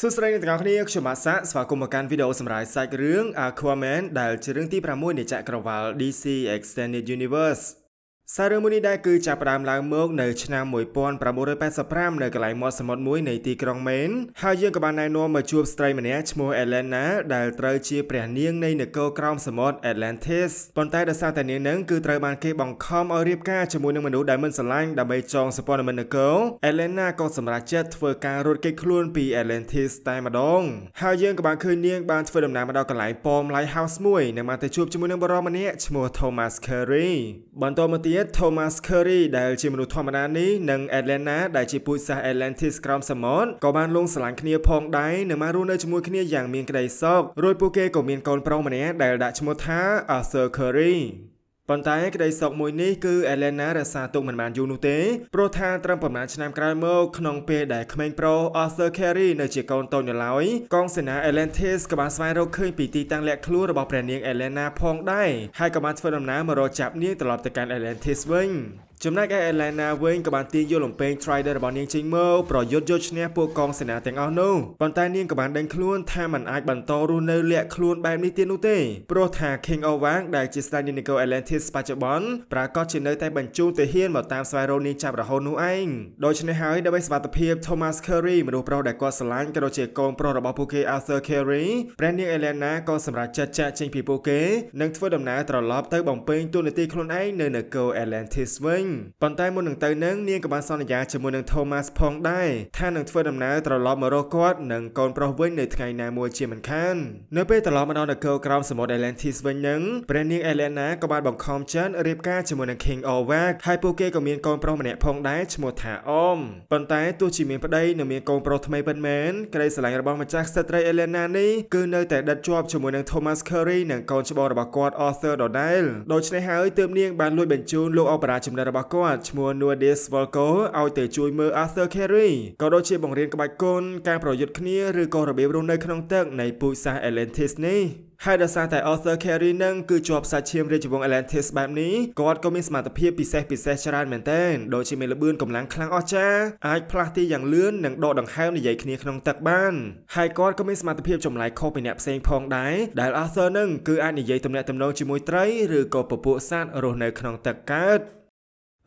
សួស្តីអ្នកទាំងអស់គ្នាខ្ញុំម៉ាសាស្វាគមន៍មកកាន់វីដេអូសម្រាប់សាច់រឿង Aquaman ដែលជារឿងទី6នៃចក្រវាល DC Extended Universe សារមួយនេះដែរគឺចាប់ផ្ដើមឡើងមកនៅឆ្នាំ1985នៅកន្លែងមាត់សមុទ្រមួយនៃទីក្រុងមែនហើយយើងក៏បានណែនាំមកជួបស្ត្រីម្នាក់ឈ្មោះ Elena ដែលត្រូវជាព្រះនាងនៃនគរក្រោមសមុទ្រ Atlantis ប៉ុន្តែដោយសារតែនាងនឹងគឺត្រូវបានគេបង្ខំឲ្យរៀបការជាមួយនឹងមនុស្សដែលមិនស្រឡាញ់ដើម្បីចងសម្ព័ន្ធមិត្តនគរ Elena ក៏សម្រេចចិត្តធ្វើការរត់គេចខ្លួនពី Atlantis តែម្ដងហើយយើងក៏បានឃើញនាងបានធ្វើដំណើរមកដល់កន្លែង Palm Lighthouse មួយនៅបានទៅជួបជាមួយនឹងបុរសម្នាក់ឈ្មោះ Thomas Curry បន្តមកទី Elliot Thomas Curry ដែលជាមនុស្សធម្មតានេះនិង Atlanta ដែលជាពូជសាស Atlantis ក្រោមសមុទ្រក៏បានលងស្រឡាញ់គ្នាផងដែរនៅមករស់នៅជាមួយគ្នាយ៉ាងមានក្តីសុខរួចពួកគេក៏មានកូនប្រុសម្នាក់ដែលដាក់ឈ្មោះថា Arthur Curry ប៉ុន្តែក្តីសោកមួយនេះគឺអេឡេណារក្សាទុកមិនបានយូរនោះទេព្រោះថាត្រឹមប្រមាណឆ្នាំក្រោយមកក្នុងពេលដែលក្មេងប្រុស Arthur Carey នៅជាកូនតូចនៅឡើយកងសេនា Atlantis ក៏បានស្វែងរកឃើញពីទីតាំងលាក់ខ្លួនរបស់ព្រះនាង Elena ផងដែរហើយក៏បានធ្វើដំណើរមករកចាប់នាងត្រឡប់ទៅកាន់ Atlantis វិញចំណែកឯ Elena វិញក៏បានទាញយកលំពេង Strider របស់នាងចេញមកប្រយុទ្ធយកឈ្នះពួកកងសេនាទាំងអស់នោះប៉ុន្តែនាងក៏បានដឹងខ្លួនថាมันអាចបន្តរស់នៅលាក់ខ្លួនបែបនេះទៀតនោះទេព្រោះថា King of Wang ដែលជាស្ដេចនាង Nicole Atlantis បច្ចុប្បន្នប្រាកដជានៅតែបញ្ជូនទាហានមកតាមស្វែងរកនាងចាប់រហូតនោះឯងដូច្នេះហើយដើម្បីសុវត្ថិភាព Thomas Curry មនុស្សប្រុសដែលគាត់ស្រឡាញ់ក៏ដូចជាកូនប្រុសរបស់ពួកគេ Arthur Curry ព្រះនាង Elena ក៏សម្រេចចិត្តចាក់ចេញពីពួកគេនិងធ្វើដំណើរត្រឡប់ទៅបំពេញតួនាទីខ្លួនឯងនៅនគរ Atlantis វិញប៉ុន្តែមុននឹងទៅនឹងនាងក៏បានសន្យាជាមួយនឹង Thomas ផងដែរថានឹងធ្វើដំណើរត្រឡប់មករកគាត់និងកូនប្រុសវិញនៅថ្ងៃណាមួយជាមិនខាននៅពេលត្រឡប់មកដល់នគរក្រោមសមុទ្រ Atlantis វិញនឹងព្រះនាង Elena ក៏បានបង្ខំចិនរៀបការជាមួយនឹង King Orvac ហើយពួកគេក៏មានកូនប្រុសម្នាក់ផងដែរឈ្មោះថា Om ប៉ុន្តែទោះជាមានប្តីនិងមានកូនប្រុសថ្មីពិតមែនក្តីស្រឡាញ់របស់ម្ចាស់ស្ត្រី Elena នេះគឺនៅតែដិតជាប់ជាមួយនឹង Thomas Curry និងកូនច្បងរបស់គាត់ Arthur ដដែលដូច្នេះហើយទើបនាងបានលួចបញ្ជូនលោកអបេរ៉ាចំណិតរបស់របស់គាត់ឈ្មោះ Nuadis Volko ឲ្យទៅជួយមើល Arthur Curry ក៏ដូចជាបង្រៀនក្បាច់គុនការប្រយុទ្ធគ្នាឬក៏របៀបរស់នៅក្នុងទឹកនៃពូជសាស Atlantis នេះហើយដោយសារតែ Arthur Curry នឹងគឺជាប់សាច់ឈាមរាជវង្ស Atlantis បែបនេះគាត់ក៏មានសមត្ថភាពពិសេសពិសេសច្រើនមែនទែនដូចជាមានល្បឿនកម្លាំងខ្លាំងអស្ចារ្យអាចផ្លាស់ទីយ៉ាងលឿននិងដកដង្ហើមនិយាយគ្នាក្នុងទឹកបានហើយគាត់ក៏មានសមត្ថភាពចម្លែកខុសពីអ្នកផ្សេងផងដែរដែល Arthur នឹងគឺអាចនិយាយទំនាក់ទំនងជាមួយត្រីឬក៏ពពួកសត្វរស់នៅក្នុងទឹកកើត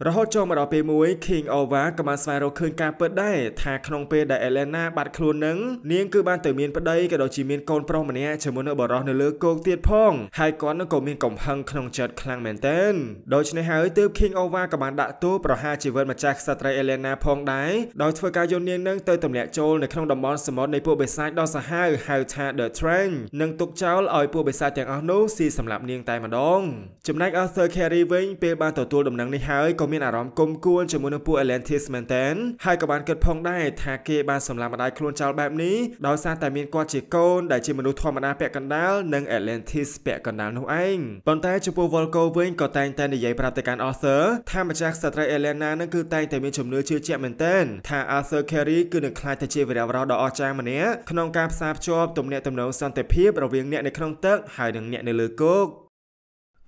រហូតចូលមកដល់ពេលមួយ King Ova ក៏បានស្វែងរកឃើញការពិតដែរថាក្នុងពេលដែល Elena បាត់ខ្លួននឹងនាងគឺបានទៅមានប្តីក៏ដូចជាមានកូនប្រុសម្នាក់ជាមួយនៅបរិសនៅលើគោកទៀតផងហើយគាត់នឹងក៏មានកំហឹងក្នុងចិត្តខ្លាំងមែនទែនដូច្នេះហើយទើប King Ova ក៏បានដាក់ទោសប្រហារជីវិតម្ចាស់ក្សត្រី Elena ផងដែរដោយធ្វើការយកនាងនឹងទៅទម្លាក់ចូលនៅក្នុងតំបន់សមុទ្រនៃពួកបិសាចដ៏សាហាវហៅថា The Train និងទុកចោលឲ្យ ពួកបិសាចទាំងអស់នោះស៊ីសម្លាប់នាងតែម្ដង ចំណែក Arthur Carey វិញពេលបានទទួលដំណឹងនេះហើយក៏មានអារម្មណ៍គុំគួនជាមួយនឹងពួក Atlantis មែនតើហើយក៏បានគិតផងដែរថាគេបានសម្លាប់ម្ដាយខ្លួនចោលបែបនេះដោយសារតែមានគាត់ជាកូនដែលជា មនុស្សធម្មតាពាក់កណ្ដាលនិង Atlantis ពាក់កណ្ដាលនោះឯងប៉ុន្តែចំពោះ Volko វិញក៏តែងតែនិយាយប្រាប់ទៅកាន់ Arthur ថាម្ចាស់ស្ត្រី Elena នឹងគឺតែងតែមានជំនឿជឿជាក់មែនទែនថា Arthur Carey គឺនឹងក្លាយទៅជាវីរបុរសដ៏អស្ចារ្យម្នាក់ក្នុងការផ្សារភ្ជាប់ទំនាក់ទំនងសន្តិភាពរវាងអ្នកនៅក្នុងទឹកហើយនិងអ្នកនៅលើគោក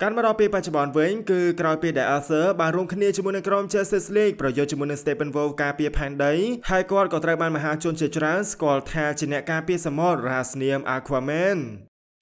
ការមកដល់ពេលបច្ចុប្បន្នវិញគឺក្រោយពេលដែល Arthur បានរួមគ្នាជាមួយនឹងក្រុម Justice League ប្រយុទ្ធជាមួយនឹង Steppenwolf ការពារផែនដីហើយគាត់ក៏ត្រូវបានមហាជនជាច្រើនស្គាល់ថាជាអ្នកការពារសមុទ្ររហស្នាម Aquaman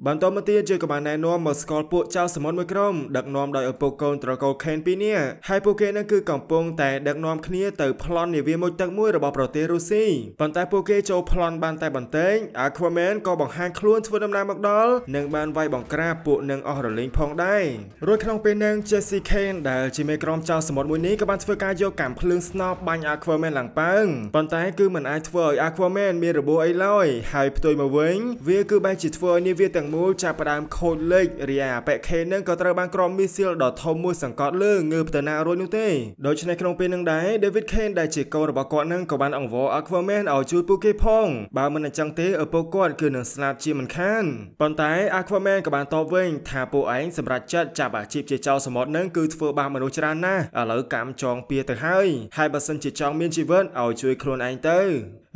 បន្តមកទៀតជាក៏បានណែនាំមកស្គាល់ពួកចៅសមុទ្រមួយក្រុមដឹកនាំដោយឪពុកកូនត្រកូលខេនពីរនាក់ហើយពួកគេនឹងគឺកំពុងតែដឹកនាំគ្នាទៅប្លន់នាវាមួយទឹកមួយរបស់ប្រទេសរុស្ស៊ីប៉ុន្តែពួកគេចូលប្លន់បានតែបន្តិច Aquaman ក៏បង្ហាញខ្លួនធ្វើដំណើរមកដល់និងបានវាយបង្ក្រាបពួកនឹងអស់រលីងផងដែររួចក្នុងពេលនឹង Jesse Kane ដែលជាមេក្រុមចៅសមុទ្រមួយនេះក៏បានធ្វើការយកកាំភ្លើងស្នប់បាញ់ Aquaman ឡើងប៉ើងប៉ុន្តែគឺមិនអាចធ្វើឲ្យ Aquaman មានរបួសអីឡើយហើយផ្ទុយមកវិញវាគឺបែរជាធ្វើឲ្យនាវាទាំងទាំងមូលចាប់ផ្ដើមខូចលេខរីឯអបេខេនឹងក៏ត្រូវបានក្រុមមីស៊ីលដ៏ធំមួយសង្កត់លើងើបទៅណារួចនោះទេដូច្នេះក្នុងពេលនឹងដែរ David Kane ដែលជាកូនរបស់គាត់នឹងក៏បានអង្វរ Aquaman ឲ្យជួយពួកគេផងបើមិនអញ្ចឹងទេឪពុកគាត់គឺនឹងស្លាប់ជាមិនខានប៉ុន្តែ Aquaman ក៏បានតបវិញថាពួកឯងសម្រាប់ចិត្តចាប់អាជីពជាចោរសមុទ្រនឹងគឺធ្វើបាបមនុស្សច្រើនណាស់ឥឡូវកម្មចងពៀទៅហើយហើយបើសិនជាចង់មានជីវិតឲ្យជួយខ្លួនឯងទៅ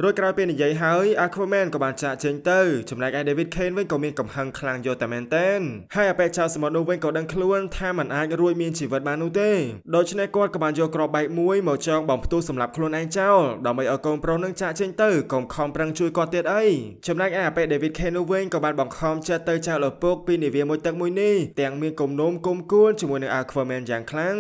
រួចក្រោយពេលនិយាយហើយ Aquaman ក៏បានចាក់ចេញទៅចំណែកឯ David Kane វិញក៏មានកំហឹងខ្លាំងយកតែមែនទែនហើយអបេចៅសមុទ្រនោះវិញក៏ដឹងខ្លួនថាมันអាចរួចមានជីវិតបាននោះទេដូច្នេះគាត់ក៏បានយកក្របបែកមួយមកចងបំផ្ទុះសម្រាប់ខ្លួនឯងចោលដើម្បីឲ្យកូនប្រុសនឹងចាក់ចេញទៅកុំខំប្រឹងជួយគាត់ទៀតអីចំណែកឯអបេ David Kane នោះវិញក៏បានបង្ខំចិត្តទៅចោលឪពុកពីនាវាមួយទឹកមួយនេះទាំងមានគំនុំគុំគួនជាមួយនឹង Aquaman យ៉ាងខ្លាំង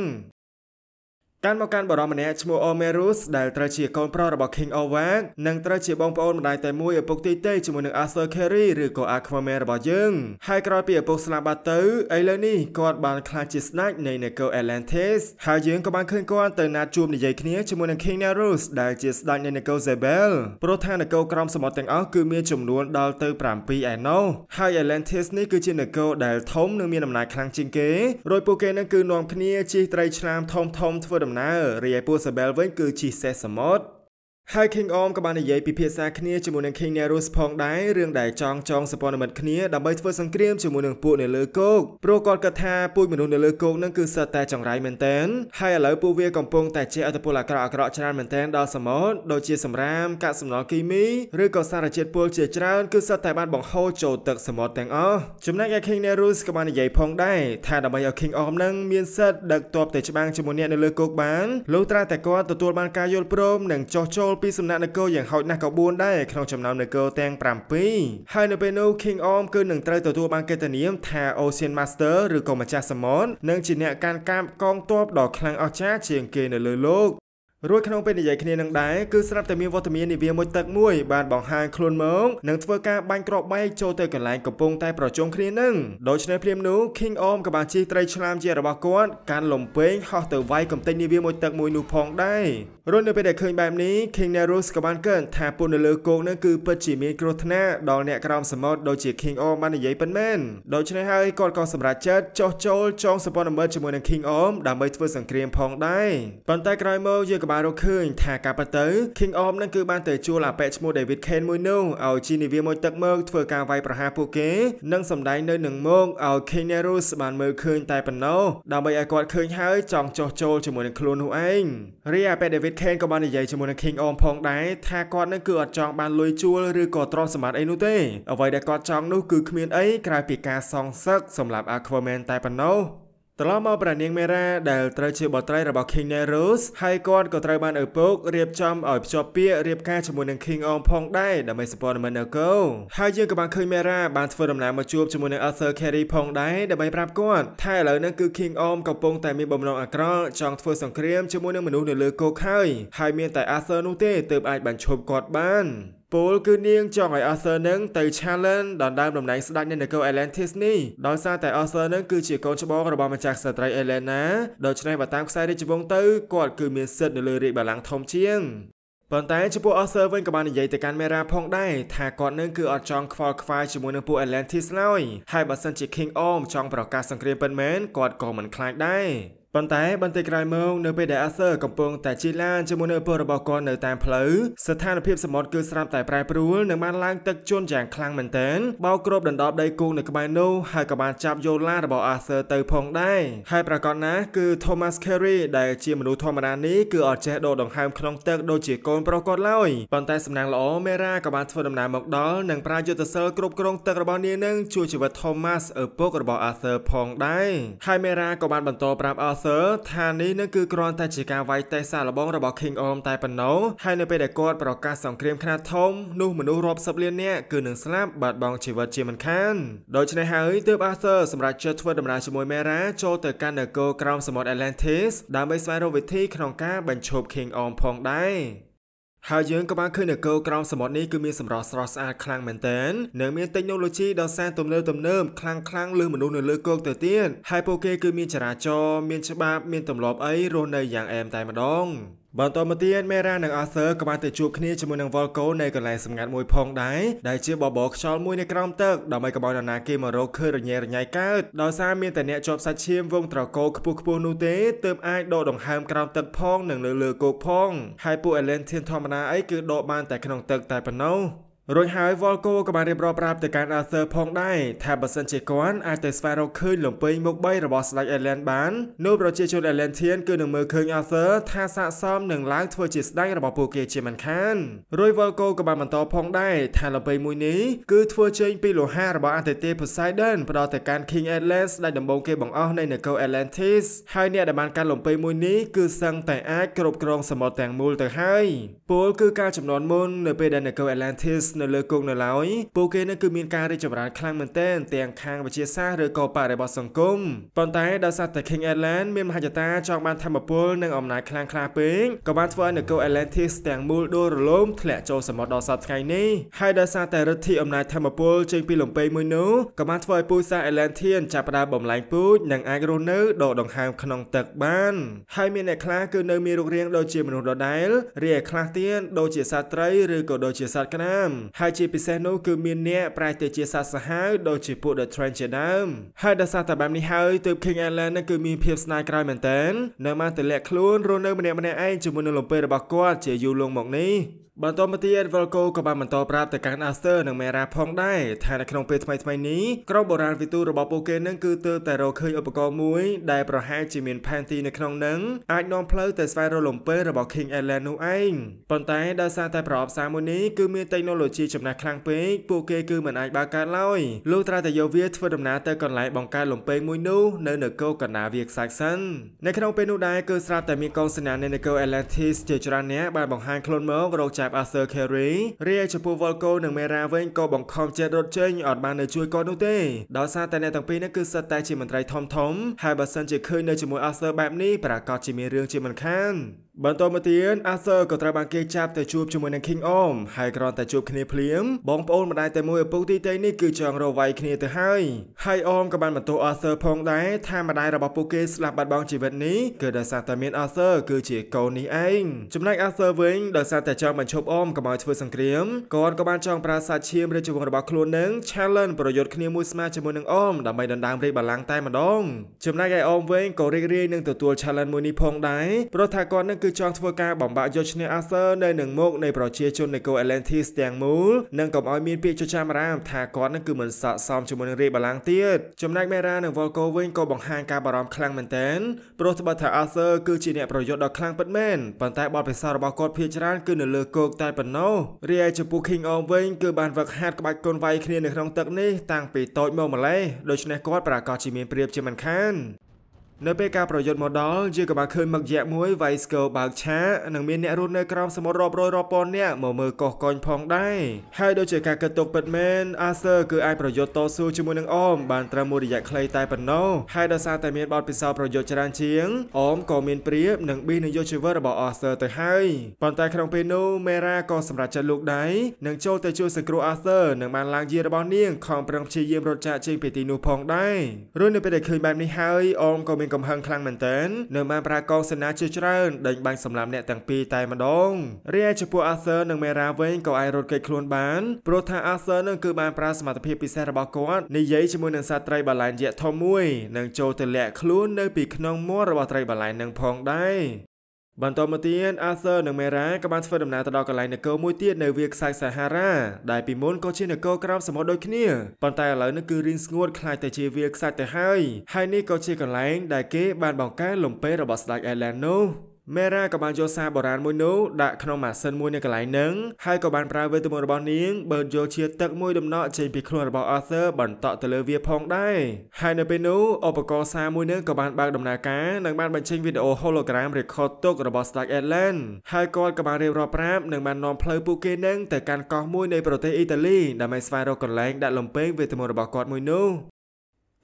កាន់មកកាន់បរមម្នាក់ឈ្មោះ Omerus ដែលត្រូវជាកូនប្រុសរបស់ King Owac និងត្រូវជាបងប្អូនម្ដាយតែមួយឪពុកទីទេជាមួយនឹង Arthur Curry ឬក៏ Aquaman របស់យើងហើយក្រោយពីឪពុកស្លាប់បាត់ទៅឥឡូវនេះគាត់បានក្លាយជាស្ដេចនៃនគរ Atlantis ហើយយើងក៏បានឃើញគាត់ទៅណាត់ជួបនិយាយគ្នាជាមួយនឹង King Nerus ដែលជាស្ដេចនៃនគរ Zebel ព្រោះថានគរក្រោមសមុទ្រទាំងអស់គឺមានចំនួន ដល់ទៅ7ឯណោះហើយ Atlantis នេះគឺជានគរដែល ធំនិងមានអំណាចខ្លាំងជាងគេរួចពួកគេនឹងគឺនាំគ្នាជិះត្រីឆ្លាមធំធំធ្វើដំដំណើររាយពូសាបែលវិញគឺជិះសេះសមុទ្រហើយ King Om ក៏បាននិយាយពិភាក្សាគ្នាជាមួយនឹង King Nerus ផងដែររឿងដែលចង់ចងសម្ព័ន្ធមិត្តគ្នាដើម្បីធ្វើសង្គ្រាមជាមួយនឹងពួកនៅលើគោកព្រោះគាត់គិតថាពួកមនុស្សនៅលើគោកនឹងគឺសិតតែចង្រៃមែនតែនហើយឥឡូវពួកវាកំពុងតែជះឥទ្ធិពលអាក្រក់អាក្រក់ច្រើនមែនតែនដល់សមុទ្រដូចជាសម្រាមកាកសំណល់គីមីឬក៏សារជាតិពុលជាច្រើនគឺសិតតែបានបង្ហូរចូលទឹកសមុទ្រទាំងអស់ចំណែកឯ King Nerus ក៏បាននិយាយផងដែរថាដើម្បីឲ្យ King Om នឹងមានសិទ្ធដឹកទ័ពទៅច្បាំងជាមួយអ្នកនៅលើគោកបានលុះត្រាតែគាត់ទទួលបានការយល់ព្រមនិងចោះចូលលពីសំណាក់នគរយ៉ាងហោចណាស់ក៏4ដែរក្នុងចំណោមនគរទាំង7ហើយនៅពេលនោះ King Orm គឺនឹងត្រូវទទួលបានកិត្តិនាមថា Ocean Master ឬក៏ម្ចាស់សមុទ្រនិងជាអ្នកកាន់កាប់កងទ័ពដ៏ខ្លាំងអស្ចារ្យជាងគេនៅលើលោករួចក្នុងពេលនិយាយគ្នានឹងដែរគឺស្រាប់តែមានវត្តមាននាវាមួយទឹកមួយបានបង្ហាញខ្លួនមកនិងធ្វើការបាញ់គ្រាប់បែកចូលទៅកន្លែងកំពុងតែប្រជុំគ្នានឹងដូច្នេះភ្លាមនោះ King Om ក៏បានជិះត្រីឆ្លាមជារបស់គាត់កាន់លំពេងហោះទៅវាយកំទេចនាវាមួយទឹកមួយនោះផងដែររួចនៅពេលដែលឃើញបែបនេះ King Nerus ក៏បានកើនថាពុននៅលើគោកនឹងគឺពិតជាមានគ្រោះថ្នាក់ដល់អ្នកក្រោមសមុទ្រដូចជា King Om បាននិយាយប៉ុន្មានដូច្នេះហើយគាត់ក៏សម្រេចចិត្តចោះចូលចងសម្ព័ន្ធមិត្តជាមួយនឹង King Om ដើម្បីធ្វើសង្គ្រាមផងដែរប៉ុន្តែក្រោយមកយើក៏បានរកឃើញថាការពិតទៅ King Orb នឹងគឺបានទៅជួលអាប៉ែឈ្មោះ David Kane មួយនោះឲ្យជីនីវៀមួយទឹកមើកធ្វើការវាយប្រហារពួកគេនិងសម្ដែងនៅនឹងមកឲ្យ King Nerus បានមើលឃើញតែប៉ុណ្ណោះដើម្បីឲ្យគាត់ឃើញហើយចង់ចោះចូលជាមួយនឹងខ្លួននោះឯងរីអាប៉ែ David Kane ក៏បាននិយាយជាមួយនឹង King Orb ផងដែរថាគាត់នឹងគឺអត់ចង់បានលុយជួលឬក៏ទ្រព្យសម្បត្តិអីនោះទេអ្វីដែលគាត់ចង់នោះគឺគ្មានអីក្រៅពីការសងសឹកសម្រាប់ Aquaman តែប៉ុណ្ណោះត្រឡប់មកព្រះនាងមេរ៉ាដែលត្រូវជាបត្រីរបស់ King Nerus ហើយគាត់ក៏ត្រូវបានឪពុករៀបចំឲ្យភ្ជាប់ពាក្យរៀបការជាមួយនឹង King Ong ផងដែរដើម្បីសពតមិននៅកូហើយយើងក៏បានឃើញមេរ៉ាបានធ្វើដំណើរមកជួបជាមួយនឹង Arthur Carey ផងដែរដើម្បីប្រាប់គាត់ថាឥឡូវនេះគឺ King Ong កំពុងតែមានបំណងអាក្រក់ចង់ធ្វើសង្គ្រាមជាមួយនឹងមនុស្សនៅលើគោកហើយហើយមានតែ Arthur នោះទេទើបអាចបានឈប់គាត់បានពលគឺនាងចង់ឲ្យ Arthur នឹងទៅ challenge ដណ្ដើមតំណែងស្ដេចនៃនគរ Atlantis នេះដោយសារតែ Arthur នឹងគឺជាកូនច្បងរបស់ម្ចាស់ក្សត្រី Elena ដូច្នេះបើតាមខ្សែរាជវង្សទៅគាត់គឺមានសិទ្ធិនៅលើរាជបល្ល័ង្កធំជាងប៉ុន្តែចំពោះ Arthur វិញក៏បាននិយាយទៅកាន់ Mera ផងដែរថាគាត់នឹងគឺអត់ចង់ខ្វល់ខ្វាយជាមួយនឹងពួក Atlantis ឡើយហើយបើសិនជា King Orm ចង់ប្រកាសសង្គ្រាមពិតមែនគាត់ក៏មិនខ្លាចដែរប៉ុន្តែបន្តិចក្រោយមកនៅពេលដែល Arthur កំពុងតែជិះឡានជាមួយនៅឪពុករបស់គាត់នៅតាមផ្លូវស្ថានភាពសមុទ្រគឺស្រាប់តែប្រែប្រួលនិងបានឡើងទឹកជន់យ៉ាងខ្លាំងមែនទែនបោកគ្របដណ្ដប់ដីគោកនៅក្បែរនោះហើយក៏បានចាប់យកឡានរបស់ Arthur ទៅផងដែរហើយប្រកាសណាគឺ Thomas Carey ដែលជាមនុស្សធម្មតានេះគឺអត់ចេះដកដង្ហើមក្នុងទឹកដូចជាកូនប្រុសគាត់ឡើយប៉ុន្តែសំណាងល្អមេរ៉ាក៏បានធ្វើដំណើរមកដល់និងប្រើយុទ្ធសាស្ត្រគ្រប់គ្រងទឹករបស់នាងនឹងជួយជីវិត Thomas ឪពុករបស់ Arthur ផងដែរហើយមេរ៉ាក៏បានបន្តប្រាប់ Arthur Arthur ថានេះនឹងគឺគ្រាន់តែជាការវាយតេស្តសារល្បងរបស់ King Orm តែប៉ុណ្ណោះហើយនៅពេលដែលគាត់ប្រកាសសង្គ្រាមខ្នាតធំនោះមនុស្សរាប់សិបលាននាក់គឺនឹងស្លាប់បាត់បង់ជីវិតជាមិនខានដូច្នេះហើយទើប Arthur សម្រាប់ជិតធ្វើដំណើរជាមួយ Mera ចូលទៅកាន់នគរក្រោមសមុទ្រ Atlantis ដើម្បីស្វែងរកវិធីក្នុងការបញ្ឈប់ King Orm ផងដែរហើយយើងក៏បានឃើញនៅគោក្រោមសមុទ្រនេះគឺមានសម្រស់ស្រស់ស្អាតខ្លាំងមែនទែននិងមានទេគណូឡូជីដ៏សែនទំនើបទំនើបខ្លាំងខ្លាំងលើមនុស្សនៅលើគោកទៅទៀតហើយពួកគេគឺមានចរាចរណ៍មានច្បាប់មានទម្លាប់អីរស់នៅយ៉ាងអែមតែម្ដងបន្តមកទៀតមេរ៉ានិងអាសឺក៏បានទៅជួបគ្នាជាមួយនឹងវ៉លកូនៅកន្លែងសម្ងាត់មួយផងដែរដែលជាបបរខ្យល់មួយនៅក្រោមទឹកដើម្បីកុំឲ្យនរណាគេមករកឃើញរញ៉េរញ៉ៃកើតដោយសារមានតែអ្នកជាប់សាច់ឈាមវងត្រកោខ្ពស់ខ្ពស់នោះទេទើបអាចដកដង្ហើមក្រោមទឹកផងនិងលើលើគោកផងហើយពួកអេលែនធានធម្មតាអីគឺដកបានតែក្នុងទឹកតែប៉ុណ្ណោះរួចហើយវ៉លកូក៏បានរៀបរាប់ប្រាប់ទៅកាន់អាសឺផងដែរថាបើសិនជាគាត់អាចទៅស្វែងរកឃើញលំពេងមុខ3របស់ស្ដេចអែលែនបាននោះប្រជាជនអែលែនធានគឺនឹងមើលឃើញអាសឺថាស័កសមនឹងឡើងធ្វើជាស្ដេចរបស់ពួកគេជាមិនខានរួចវ៉លកូក៏បានបន្តផងដែរថាលំពេងមួយនេះគឺធ្វើចេញពីលោហារបស់អន្តទេព Poseidon ផ្ដល់ទៅកាន់ King Atlas ស្ដេចដំបូងគេបង្អស់នៃនគរ Atlantis ហើយអ្នកដែលបានកាន់លំពេងមួយនេះគឺសឹងតែអាចគ្រប់គ្រងសមុទ្រទាំងមូលទៅហើយពលគឺការចំនួនមុននៅពេលដែលនគរ Atlantis Focus នៅលើគោកនៅឡើយពួកគេនឹងគឺមានការរីកចម្រើនខ្លាំងមែនទែនទាំងខាងវិទ្យាសាស្ត្រឬក៏បរិបទសង្គមប៉ុន្តែដោយសារតែ King Island មានមហិច្ឆតាចង់បានធម្មពលនិងអំណាចខ្លាំងក្លាពេកក៏បានធ្វើឲ្យនគរ Atlantis ទាំងមូលដួលរលំធ្លាក់ចូលសមុទ្រដល់សប្តាហ៍ថ្ងៃនេះហើយដោយសារតែរិទ្ធិអំណាចធម្មពលជើងពីលំពេមួយនោះក៏បានធ្វើឲ្យពូជសាស Atlantean ចាប់ផ្ដើមបំលែងពូជនិងអាចរស់នៅដកដង្ហើមក្នុងទឹកបានហើយមានអ្នកខ្លះគឺនៅមានរូបរាងដូចជាមនុស្សដដែលរីឯខ្លះទៀតដូចជាសត្វត្រីឬក៏ដូចជាសត្វក្តាមហើយជាពិសេសនោះគឺមានអ្នកប្រែទៅជាសាសាហាវដូចជាពួក The Trend ជាដើមហើយដោយសារតែបែបនេះហើយទើប King Island នឹងគឺមានភាពស្នាយក្រោយមែនតើនៅមកទម្លាក់ខ្លួនរស់នៅម្នាក់ម្នាក់ឯងជាមួយនឹងលំពេរបស់គាត់ជាយូរលងមកនេះបន្តមកទៀត Volko ក៏បានបន្តប្រាប់ទៅកាន់ Aster និង Mera ផងដែរថានៅក្នុងពេលថ្មីៗនេះក្រុមបុរាណវិទូរបស់ពួកគេនឹងគឺទើបតែរកឃើញឧបករណ៍មួយដែលប្រហែលជាមានផែនទីនៅក្នុងនឹងអាចនាំផ្លូវទៅស្វែងរកលំពែរបស់ King Island នោះឯងប៉ុន្តែដោយសារតែប្រអប់សារមួយនេះគឺមាន technology ចំណាស់ខ្លាំងពេកពួកគេគឺមិនអាចបើកកើតឡើយលុះត្រាតែយកវាធ្វើដំណើរទៅកន្លែងបង្កើតលំពែមួយនោះនៅនគរកណ្ដាលវាខ្សាច់សិននៅក្នុងពេលនោះដែរគឺស្រាប់តែមានកងសេនានៅនគរ Atlantis ជាច្រើនអ្នកបានបង្ហាញខ្លួនមករកចាប់ Arthur Curry រាយចំពោះ Volko និង Mera វិញក៏បង្ខំចិត្តរត់ចេញអត់បាននៅជួយគាត់នោះទេដោយសារតែអ្នកទាំងពីរនេះគឺសិតតែជាមន្ត្រីធំធំហើយបើសិនជាឃើញនៅជាមួយ Arthur បែបនេះប្រាកដជាមានរឿងជាមិនខានបន្តមកទៀតអាសឺក៏ត្រូវបានគេចាប់ទៅជួបជាមួយនឹង King Om ហើយគ្រាន់តែជួបគ្នាភ្លាម បងប្អូនម្ដាយតែមួយឪពុកទីតៃនេះគឺចង់រវាយគ្នាទៅហើយហើយអមក៏បានបន្ទោសអាសឺផងដែរថាម្ដាយរបស់ពួកគេស្លាប់បាត់បង់ជីវិតនេះគឺដោយសារតែមានអាសឺគឺជាកូននេះឯងចំណែកអាសឺវិញដោយសារតែចង់បញ្ឈប់អមកុំឲ្យធ្វើសង្គ្រាមគាត់ក៏បានចង់ប្រាសាទឈាមរាជវង្សរបស់ខ្លួននឹង challenge ប្រយុទ្ធគ្នាមួយស្មើជាមួយនឹងអមដើម្បីដណ្ដើមរាជបល្ល័ង្កតែម្ដងចំណែកឯអមវិញក៏រីករាយនឹងទទួល challenge មួយនេះផងដែរព្រោះថាគាត់នឹងគឺចង់ធ្វើការបំបាក់យកឈ្នះអាសើនៅនឹងមុខនៃប្រជាជននៃកូអេឡែនធីសទាំងមូលនិងកុំឲ្យមានពាក្យចចាមអារ៉ាមថាគាត់នឹងគឺមិនស័ក្តិសមជាមួយនឹងរាយបល្ល័ងទៀតចំណែកមេរ៉ានិងវ៉លកូវិញក៏បង្ហាញការបារម្ភខ្លាំងមែនទែនព្រោះត្បិតថាអាសើគឺជាអ្នកប្រយុទ្ធដ៏ខ្លាំងពិតមែនប៉ុន្តែបទពិសោធន៍របស់គាត់ភាគច្រើនគឺនៅលើគោកតែប៉ុណ្ណោះរីឯចំពោះ King Om វិញគឺបានវឹកហាត់ក្បាច់កូនវាយគ្នានៅក្នុងទឹកនេះតាំងពីតូចមកម្លេះដូច្នេះគាត់ប្រកាសជាមានព្រៀបជាមិនខាននៅពេលការប្រយុទ្ធមកដល់យើងក៏បានឃើញមឹកយក្សមួយវាយស្គរបើកឆានិងមានអ្នករស់នៅក្រោមសមុទ្ររាប់រយរាប់ពាន់នាក់មកមើលកោះកុញផងដែរហើយដូចជាការកាត់ទុកពិតមែនអាសឺគឺអាចប្រយុទ្ធតស៊ូជាមួយនឹងអមបានត្រឹមមួយរយៈខ្លីតែប៉ុណ្ណោះហើយដោយសារតែមានបទពិសោធន៍ប្រយុទ្ធច្រើនជាងអមក៏មានព្រៀបនិងប៊ីនឹងយកជីវិតរបស់អាសឺទៅហើយប៉ុន្តែក្នុងពេលនោះមេរ៉ាក៏សម្រេចចិត្តលោកដៃនិងចូលទៅជួយសង្គ្រោះអាសឺនិងបានឡើងយារបស់នាងខំប្រឹងព្យាយាមរត់ចាកចេញពីទីនោះផងដែររួចនៅពេលដែលឃើញបែបនេះហើយអមក៏មានកំហឹងខ្លាំងមែនទែននៅបានប្រាកដសេនាជាច្រើនដេញបាញ់សម្លាប់អ្នកទាំងពីរតែម្ដងរីឯចំពោះ Arthur និង Mera វិញក៏អាចរត់គេចខ្លួនបានព្រោះថា Arthur នឹងគឺបានប្រើសមត្ថភាពពិសេសរបស់គាត់និយាយជាមួយនឹងសត្វត្រីបាឡែនយក្សធំមួយនឹងចូលទៅលាក់ខ្លួននៅពីក្នុងមាត់របស់ត្រីបាឡែននឹងផងដែរបន្តមកទៀតអាសឺនិងមេរ៉ាក៏បានធ្វើដំណើរទៅដល់កន្លែងនគរមួយទៀតនៅវាលខ្សាច់សាហារ៉ាដែលពីមុនក៏ជានគរក្រោមសមុទ្រដូចគ្នាប៉ុន្តែឥឡូវនេះគឺរីងស្ងួតខ្លាចតែជាវាលខ្សាច់ទៅហើយហើយនេះក៏ជាកន្លែងដែលគេបានបង្កើលំពេរបស់ស្ដេចអែឡែននោះមេរ៉ាក៏បានយកសារបុរាណមួយនោះដាក់ក្នុងម៉ាស៊ីនមួយនៅកន្លែងហ្នឹងហើយក៏បានប្រើវេទមន្តរបស់នាងបឺតយកជាទឹកមួយដំណក់ចេញពីខ្លួនរបស់ Arthur បន្តទៅលើវាផងដែរហើយនៅពេលនោះឧបករណ៍សារមួយនឹងក៏បានបើកដំណើរការនិងបានបញ្ចេញវីដេអូ hologram record ទុករបស់ Stark Atlan ហើយគាត់ក៏បានរៀបរាប់ប្រាប់និងបាននាំផ្លូវពួកគេនឹងទៅកាន់កោះមួយនៃប្រទេសអ៊ីតាលីដើម្បីស្វែងរកកន្លែងដាក់លំពែងវេទមន្តរបស់គាត់មួយនោះ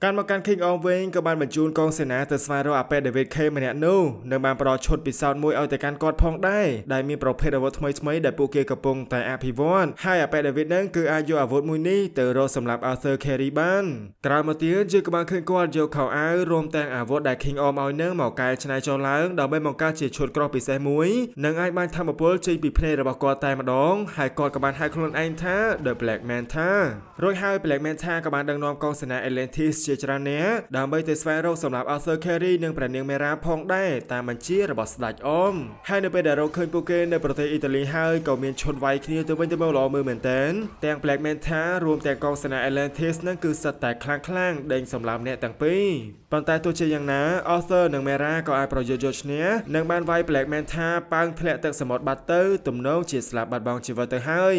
ការមកកាន់ King Ong វិញក៏បានបញ្ជូនកងសេនាទៅស្វែងរកអាប៉េ David K ម្នាក់នោះនៅបានប្រោឈុតពិសោធន៍មួយឲ្យទៅកាន់គាត់ផងដែរដែលមានប្រភេទអាវុធថ្មីៗដែលពួកគេកំពុងតែអភិវឌ្ឍហើយអាប៉េ David នឹងគឺអាចយកអាវុធមួយនេះទៅរកសម្លាប់ Arthur Carey បានក្រោយមកទៀតយើងក៏បានឃើញគាត់យកខោអាវរួមទាំងអាវុធដែល King Ong ឲ្យនឹងមកកែច្នៃចុះឡើងដើម្បីបង្កើតជាឈុតក្រោះពិសេសមួយនិងអាចបានធម្មពលចេញពីភ្នែករបស់គាត់តែម្ដងហើយគាត់ក៏បានហៅខ្លួនឯងថា The Black Manta រួចហើយ Black Manta ក៏បានដឹកនាំកងសេនា Atlantis ជាច្រើននាក់ដើម្បីទៅស្វែងរកសម្រាប់ Arthur Curry និងព្រះនាង Mera ផងដែរតាមបញ្ជារបស់ស្ដេចអមហើយនៅពេលដែលរកឃើញពួកគេនៅប្រទេសអ៊ីតាលីហើយក៏មានឈុតវាយគ្នាទៅវិញទៅមកល្អមើលមែនទែនទាំង Black Manta រួមទាំងកងសេនា Atlantis នឹងគឺសិតតែខ្លាំងខ្លាំងដេញសម្លាប់អ្នកទាំងពីរប៉ុន្តែទោះជាយ៉ាងណា Arthur និង Mera ក៏អាចប្រយុទ្ធយកឈ្នះនិងបានវាយ Black Manta ប៉ើងធ្លាក់ទឹកសមុទ្របាត់ទៅទំនងជាស្លាប់បាត់បង់ជីវិតទៅហើយ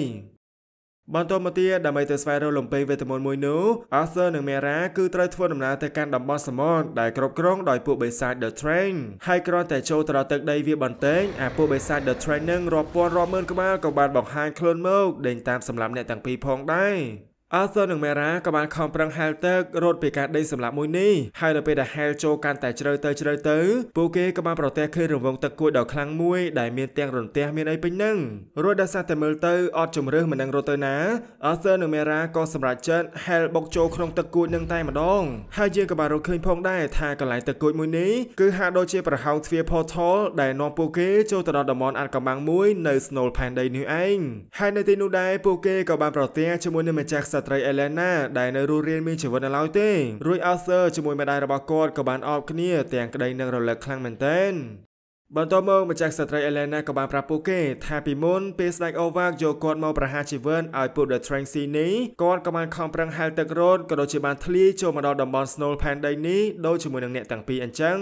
បន្តមកទៀតដើម្បីទៅស្វែងរកលំពេងវេទមន្តមួយនោះ Arthur និង Mera គឺត្រូវធ្វើដំណើរទៅកាន់តំបន់សមុទ្រដែលគ្រប់គ្រងដោយពួកបិសាច The Train ហើយគ្រាន់តែចូលទៅដល់ទឹកដីវាបន្តិចអាពួកបិសាច The Train នឹងរាប់ពាន់រាប់ម៉ឺនក្បាលក៏បានបង្ហាញខ្លួនមកដេញតាមសម្លាប់អ្នកទាំងពីរផងដែរអាសឺនិងមេរ៉ាក៏បានខំប្រឹងហែលទឹករត់ពីការដេកសម្លាប់មួយនេះហើយនៅពេលដែលហែលចូលកាន់តែជ្រៅទៅជ្រៅទៅពួកគេក៏បានប្រទះឃើញរង្វង់ទឹកគួចដ៏ខ្លាំងមួយ ដែលមានទាំងរន្ទះមានអីពេញនឹងរួចដល់សារតែមើលទៅអត់ជំរឿសមិននឹងរត់ទៅណាអាសឺនិងមេរ៉ាក៏សម្រេចចិត្តហែលបុកចូលក្នុងទឹកគួចនឹងតែម្ដងហើយយើងក៏បានរកឃើញផងដែរថាកន្លែងទឹកគួចមួយនេះគឺហាក់ដូចជាប្រហោងទ្វារ portal ដែលនាំពួកគេចូលទៅដល់តំបន់អាត់កំបាំងមួយនៅ Snow Panday នេះឯងហើយនៅទីនោះដែរពួកគេក៏បានប្រទះជាមួយនឹងម្ចាស់ខ្សស្ត្រីអេឡេណាដែលនៅរស់រានមានជីវិតនៅឡើយទេរួចអាសឺជាមួយម្ដាយរបស់គាត់ក៏បានអបគ្នាទាំងក្តីនឹករលឹកខ្លាំងមែនទែនបន្ទាប់មកម្ចាស់ស្ត្រី Elena ក៏បានប្រាប់ពួកគេ ថាពីមុនពេលស្ដេច Ovak យកគាត់មកប្រហារជីវិតឲ្យពួក The Tranxy នេះគាត់ក៏បានខំប្រឹងហែលទឹករត់ក៏ដូចជាបានធ្លាយចូលមកដល់តំបន់ Snow ផែនដីនេះដូចជាមួយនឹងអ្នកទាំងពីរអញ្ចឹង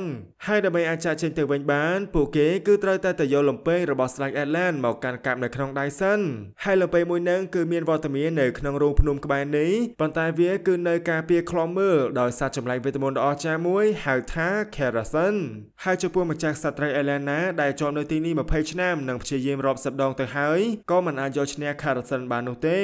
ហើយដើម្បីអាចចាក់ចេញទៅវិញបានពួកគេគឺត្រូវតែទៅយកលំពេងរបស់ស្ដេច Elan មកកាន់កាប់នៅក្នុងដៃសិនហើយលំពេងមួយនឹងគឺមានវត្តមាននៅក្នុងរូងភ្នំក្បែរនេះប៉ុន្តែ វាគឺនៅការពារខ្លំមើលដោយសត្វចម្លែកវេទមន្តដ៏អស្ចារ្យមួយហៅថា Kerasan ហើយចំពោះម្ចាស់ស្ត្រី Elan ណាដែលជាប់នៅទីនេះ20ឆ្នាំនិងព្យាយាមរាប់សិបដងទៅហើយក៏មិនអាចយកឈ្នះខារ៉ាសិនបាននោះទេ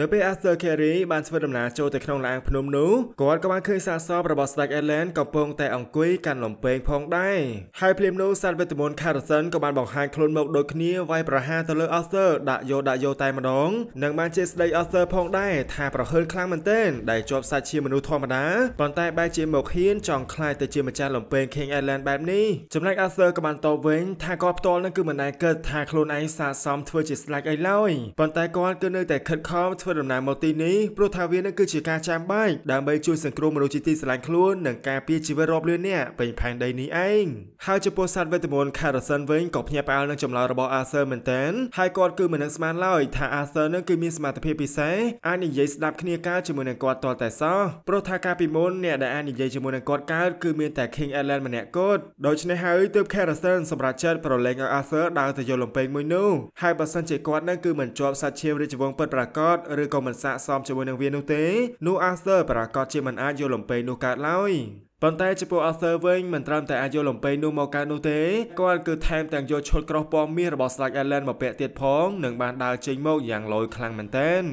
នៅពេល Arthur Carey បានធ្វើដំណើរចូលទៅក្នុងឡាងភ្នំនោះគាត់ក៏បានឃើញសាកសពរបស់ស្ដេច Erland កំពុងតែអង្គុយកាន់លំពែងផងដែរហើយភ្លាមនោះសាស្ត្រវេទមន្ត Carson ក៏បានបង្ហាញខ្លួនមកដូចគ្នាវាយប្រហារទៅលើ Arthur ដាក់យោដាក់យោតែម្ដងនិងបានជាស្ដេច Arthur ផងដែរថាប្រហិលខ្លាំងមែនទែនដែលជាប់សាច់ជាមនុស្សធម្មតាប៉ុន្តែបែរជាមកហ៊ានចង់ខ្លាយទៅជាម្ចាស់លំពែង King Erland បែបនេះចំណែក Arthur ក៏បានតបវិញថាគាត់ផ្ទាល់នឹងគឺមិនដែលគិតថាខ្លួនឯងសាកសមធ្វើជាស្ដេចអីឡើយប៉ុន្តែគាត់គឺនៅតែខិតខំធ្វើដំណើរមកទីនេះព្រោះថាវានឹងគឺជាការចាំបាច់ដើម្បីជួយសង្គ្រោះមនុស្សជាទីស្រឡាញ់ខ្លួននិងការពារជីវិតរាប់លានអ្នកពេញផែនដីនេះឯងហើយចំពោះសត្វវេទមន្ត Carson វិញក៏ភ្ញាក់ផ្អើលនឹងចម្លើយរបស់ Arthur មែនទែនហើយគាត់គឺមិននឹកស្មានឡើយថា Arthur នឹងគឺមានសមត្ថភាពពិសេសអាចនិយាយស្ដាប់គ្នាការជាមួយនឹងគាត់តតែសោះព្រោះថាការពីមុនអ្នកដែលអាចនិយាយជាមួយនឹងគាត់កើតគឺមានតែ King Island ម្នាក់គត់ដូច្នេះហើយទើប Carson សម្រាប់ចិត្តប្រឡែងឲ្យ Arthur ដើរទៅយល់លំពេងមួយនោះហើយបើសិនជាគាត់នឹងគឺមិនជាប់សាច់ឈាមរាជវង្សពិតប្រាកដឬក៏មិនស័កសមជាមួយនឹងវានោះទេនោះ Arthur ប្រាកដជាមិនអាចយកលំពេងនោះកើតឡើយប៉ុន្តែចំពោះ Arthur វិញមិនត្រឹមតែអាចយកលំពេងនោះមកកើតនោះទេគាត់គឺថែមទាំងយកឈុតក្រោះពណ៌មាសរបស់ Slack Allen មកពាក់ទៀតផងនិងបានដើរចេញមកយ៉ាងលយខ្លាំងមែនទែន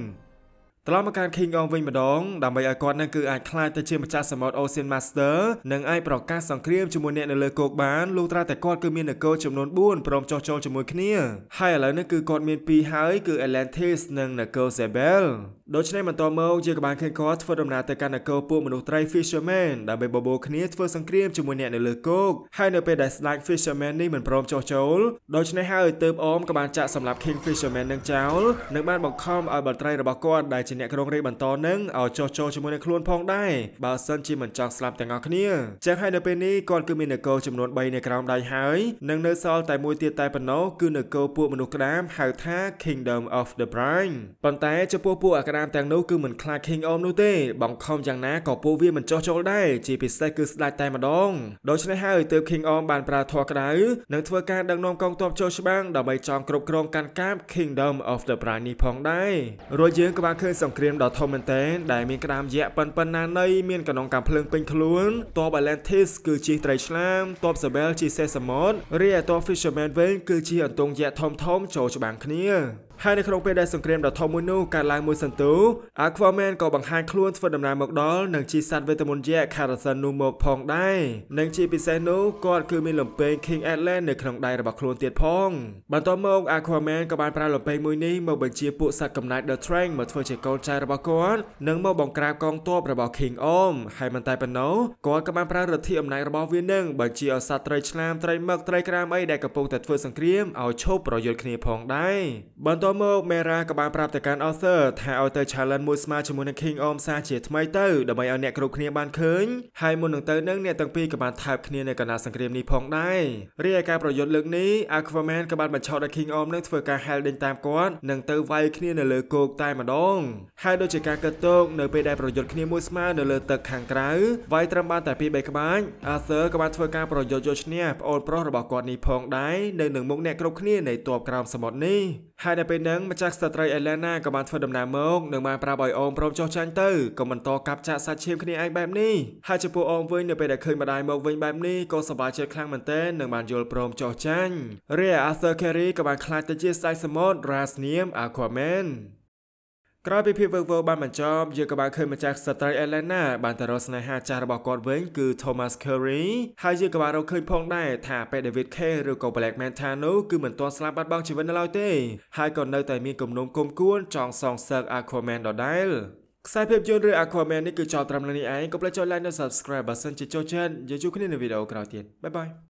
ត្រឡប់មកកាន់ King Kong វិញម្ដងដើម្បីឲ្យគាត់នឹងគឺអាចខ្លាចទៅជាម្ចាស់សមុទ្រ Ocean Master និងអាចប្រកាសសង្គ្រាមជាមួយអ្នកនៅលើគោកបានលុះត្រាតែគាត់គឺមាននគរចំនួន4ព្រមចោះចូលជាមួយគ្នាហើយឥឡូវនេះគឺគាត់មាន2ហើយគឺ Atlantis និងនគរ Sebel ដូច្នេះបន្តមកជាក៏បានឃើញគាត់ធ្វើដំណើរទៅកាន់នគរពួកមនុស្សត្រី Fisherman ដើម្បីបបោគ្នាធ្វើសង្គ្រាមជាមួយអ្នកនៅលើគោកហើយនៅពេលដែលស្ដេច Fisherman នេះមិនព្រមចុះចូលដូច្នេះហើយទើបអមក៏បានចាក់សម្លាប់ King Fisherman នឹងចោលនិងបានបង្ខំឲ្យបត្រីរបស់គាត់ដែលជាអ្នកក្រុងរាជបន្តនឹងឲ្យចុះចូលជាមួយនឹងខ្លួនផងដែរបើសិនជាមិនចង់ស្លាប់ទាំងអស់គ្នាចឹងហើយនៅពេលនេះគាត់គឺមាននគរចំនួន3នៅក្រោមដៃហើយនិងនៅសល់តែមួយទៀតតែប៉ុណ្ណោះគឺនគរពួកមនុស្សក្តាមហៅថា Kingdom of the Brine ប៉ុន្តែចំពោះពួកអាក្តារាមទាំងនោះគឺមិនខ្លាច King Om នោះទេ បង្ខំយ៉ាងណាក៏ពួកវាមិនចោះចូលដែរជាពិសេសគឺស្ដេចតែម្ដងដូច្នេះហើយទើប King Om បានប្រើធម៌ក្តៅនិងធ្វើការដឹកនាំកងទ័ពចូលច្បាំងដើម្បីចងគ្រប់គ្រងកាន់កាប់ Kingdom of the Bride នេះផងដែររួចយើងក៏បានឃើញសង្គ្រាមដ៏ធំមែនទែនដែលមានក្តាមយក្សប៉ិនប៉ិនណានៃមានកណងកាំភ្លើងពេញខ្លួនទ័ព Atlantis គឺជាត្រីឆ្លាមទ័ព Sabel ជាសេះសមុទ្ររីឯទ័ព Fisherman វិញគឺជាអន្ទង់យក្សធំធំចូលច្បាំងគ្នាហើយនៅក្នុងពេលដែលសង្គ្រាមដ៏ធំមួយនោះកើតឡើងមួយសន្ទុះ Aquaman ក៏បង្ហាញខ្លួនធ្វើដំណើរមកដល់នឹងជាសត្វវេទមន្តយក្ស Karasan នោះមកផងដែរនិងជាពិសេសនោះគាត់គឺមានលំពេង King Atlant នៅក្នុងដៃរបស់ខ្លួនទៀតផងបន្ទាប់មក Aquaman ក៏បានប្រើលំពេងមួយនេះមកបញ្ជាពួកសត្វកំណាច The Trang មកធ្វើជាកូនចៅរបស់គាត់និងមកបង្ក្រាបកងទ័ពរបស់ King Orm ហើយមិនតែប៉ុណ្ណោះគាត់ក៏បានប្រើរទ្ធីអំណាចរបស់វានឹងបញ្ជាឲ្យសត្វត្រីឆ្លាមត្រីមឹកត្រីក្រាមអីដែលកំពុងតែធ្វើសង្គ្រាមឲ្យឈប់ប្រយុទ្ធគ្នាផងដែរបន្ទាប់បន្ទាប់មក Mera ក៏បានប្រាប់ទៅកាន់ Arthur ថាឲ្យទៅ challenge មួយស្មើជាមួយនឹង King Orm សាជាថ្មីទៅដើម្បីឲ្យអ្នកគ្រប់គ្នាបានឃើញហើយមុននឹងទៅនឹងអ្នកទាំងពីរក៏បានថើបគ្នានៅកណ្ដាលសង្គ្រាមនេះផងដែររីឯការប្រយុទ្ធលើកនេះ Aquaman ក៏បានបញ្ឆោតឲ្យ King Orm នឹងធ្វើការហែលដេញតាមគាត់និងទៅវាយគ្នានៅលើគោកតែម្ដងហើយដូចជាការកើតទោកនៅពេលដែលប្រយុទ្ធគ្នាមួយស្មើនៅលើទឹកខាងក្រៅវាយត្រឹមបានតែពីរបីក្បាច់ Arthur ក៏បានធ្វើការប្រយុទ្ធយកឈ្នះប្អូនប្រុសរបស់គាត់នេះផងដែរនៅនឹងមុខអ្នកគ្រប់គ្នានៃតួបក្រោមសមុទ្រនេះហើយនៅពេលពេលហ្នឹងម្ចាស់ស្ត្រីអេឡែណាក៏បានធ្វើដំណើរមកនិងបានប្រាប់ឲ្យអូមព្រមចុះចាញ់ទៅក៏មិនតកាប់ចាក់សាច់ឈាមគ្នាឯងបែបនេះហើយចំពោះអូមវិញនៅពេលដែលឃើញម្ដាយមកវិញបែបនេះក៏សប្បាយចិត្តខ្លាំងមែនទែននិងបានយល់ព្រមចុះចាញ់រីឯ Arthur Carey ក៏បានខ្លាចទៅជាស្ដេចសមុទ្រ Rasniam Aquaman ក្រោយពីភាពវឹកវរបានបញ្ចប់យើងក៏បានឃើញម្ចាស់ស្ត្រី Elena បានទៅរកស្នេហាចាស់របស់គាត់វិញគឺ Thomas Curry ហើយយើងក៏បានរកឃើញផងដែរថាពេល David Kay ឬក៏ Black Manta នោះគឺមិនទាន់ស្លាប់បាត់បង់ជីវិតនៅឡើយទេហើយក៏នៅតែមានគំនុំគុំគួនចង់សងសឹក Aquaman ដដែលខ្សែភាពយន្តឬ Aquaman នេះគឺចោលត្រឹមនេះឯងកុំភ្លេចចុច like និង subscribe បើសិនជាចូលចិត្តយើងជួបគ្នានៅវីដេអូក្រោយទៀតបាយបាយ